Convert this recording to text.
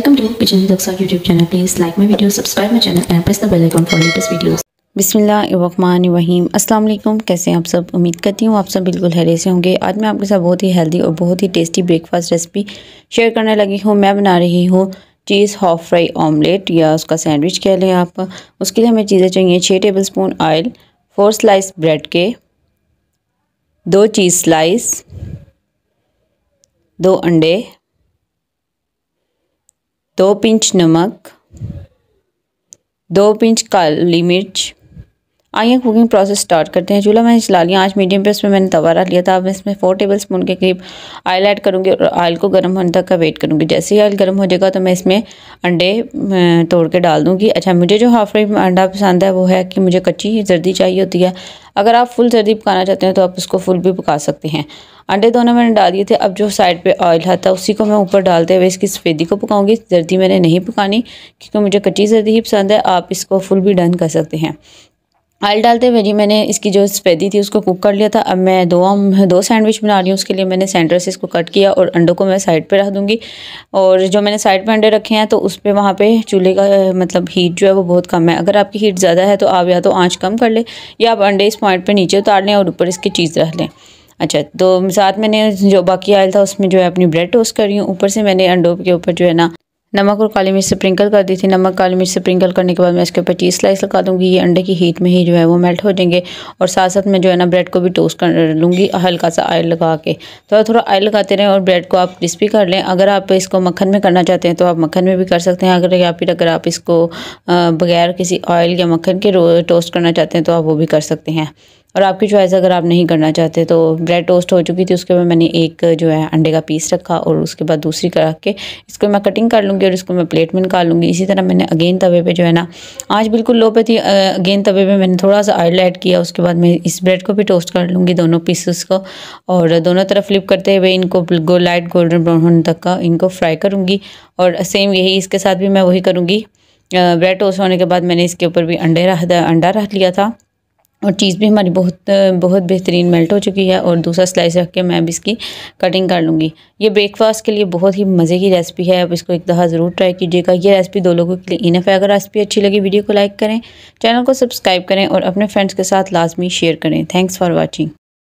Welcome to Vijayan Daksa YouTube channel. Please like my video, subscribe my channel and press the bell icon for latest videos. बिसमीम अस्सलाम वालेकुम कैसे हैं आप सब उम्मीद करती हूँ आप सब बिल्कुल हरे से होंगे आज मैं आपके साथ बहुत ही हेल्दी और बहुत ही टेस्टी ब्रेकफास्ट रेसिपी शेयर करने लगी हूँ मैं बना रही हूँ चीज़ हाफ फ्राई ऑमलेट या उसका सैंडविच कह लें आप उसके लिए हमें चीज़ें चाहिए छः tablespoon oil four slice bread के दो चीज़ स्लाइस दो अंडे दो पिंच नमक दो पिंच काली मिर्च आइए कुकिंग प्रोसेस स्टार्ट करते हैं चूल्हा मैंने चला लिया आज मीडियम पे इसमें मैंने तवा लिया था अब मैं इसमें फोर टेबल स्पून के करीब आयल ऐड करूँगी और आयल को गर्म होने तक का वेट करूँगी जैसे ही आयल गर्म हो जाएगा तो मैं इसमें अंडे अं, तोड़ के डाल दूँगी अच्छा मुझे जो हाफ रेड अंडा पसंद है वो है कि मुझे कच्ची जर्दी चाहिए होती है अगर आप फुल जर्दी पकाना चाहते हैं तो आप उसको फुल भी पका सकते हैं अंडे दोनों मैंने डाल दिए थे अब जो साइड पे ऑयल है था उसी को मैं ऊपर डालते हुए इसकी सफ़ेदी को पकाऊंगी जर्दी मैंने नहीं पकानी क्योंकि मुझे कच्ची जर्दी ही पसंद है आप इसको फुल भी डन कर सकते हैं आयल डालते हुए जी मैंने इसकी जो स्पेदी थी उसको कुक कर लिया था अब मैं दो दो सैंडविच बना रही हूँ उसके लिए मैंने सेंटर से इसको कट किया और अंडों को मैं साइड पे रख दूँगी और जो मैंने साइड पे अंडे रखे हैं तो उस पर वहाँ पे चूल्हे का मतलब हीट जो है वो बहुत कम है अगर आपकी हीट ज़्यादा है तो आप या तो आँच कम कर लें या आप अंडे इस पॉइंट पर नीचे उतार लें और ऊपर इसकी चीज़ रख लें अच्छा तो साथ मैंने जो बाकी आयल था उसमें जो है अपनी ब्रेड टोस्ट कर रही हूँ ऊपर से मैंने अंडों के ऊपर जो है ना नमक और काली मिर्च स्प्रिंकल कर दी थी नमक काली मिर्च स्प्रिंकल करने के बाद मैं इसके ऊपर चीज़ स्लाइस लगा दूंगी ये अंडे की हीट में ही जो है वो मेल्ट हो जाएंगे और साथ साथ मैं जो है ना ब्रेड को भी टोस्ट कर लूँगी हल्का सा ऑयल लगा के थोड़ा थोड़ा ऑयल लगाते रहें और ब्रेड को आप क्रिस्पी कर लें अगर आप इसको मक्खन में करना चाहते हैं तो आप मक्खन में भी कर सकते हैं अगर या फिर अगर आप इसको बगैर किसी ऑयल या मक्खन के टोस्ट करना चाहते हैं तो आप वो भी कर सकते हैं और आपकी चॉइस अगर आप नहीं करना चाहते तो ब्रेड टोस्ट हो चुकी थी उसके बाद मैंने एक जो है अंडे का पीस रखा और उसके बाद दूसरी रख के इसको मैं कटिंग कर लूँगी और इसको मैं प्लेट में निकाल लूँगी इसी तरह मैंने अगेन तवे पे जो है ना आज बिल्कुल लो पे थी अगेन तवे पे मैंने थोड़ा सा ऑयल ऐड किया उसके बाद मैं इस ब्रेड को भी टोस्ट कर लूँगी दोनों पीसेस को और दोनों तरफ फ्लिप करते हुए इनको गो लाइट गोल्डन ब्राउन होने तक का इनको फ्राई करूँगी और सेम यही इसके साथ भी मैं वही करूँगी ब्रेड टोस्ट होने के बाद मैंने इसके ऊपर भी अंडे रख अंडा रख लिया था और चीज़ भी हमारी बहुत बहुत बेहतरीन मेल्ट हो चुकी है और दूसरा स्लाइस रख के मैं भी इसकी कटिंग कर लूँगी ये ब्रेकफास्ट के लिए बहुत ही मज़े की रेसिपी है आप इसको एक दफ़ा ज़रूर ट्राई कीजिएगा ये रेसिपी दो लोगों के लिए इनफ है अगर रेसिपी अच्छी लगी वीडियो को लाइक करें चैनल को सब्सक्राइब करें और अपने फ्रेंड्स के साथ लाजमी शेयर करें थैंक्स फॉर वॉचिंग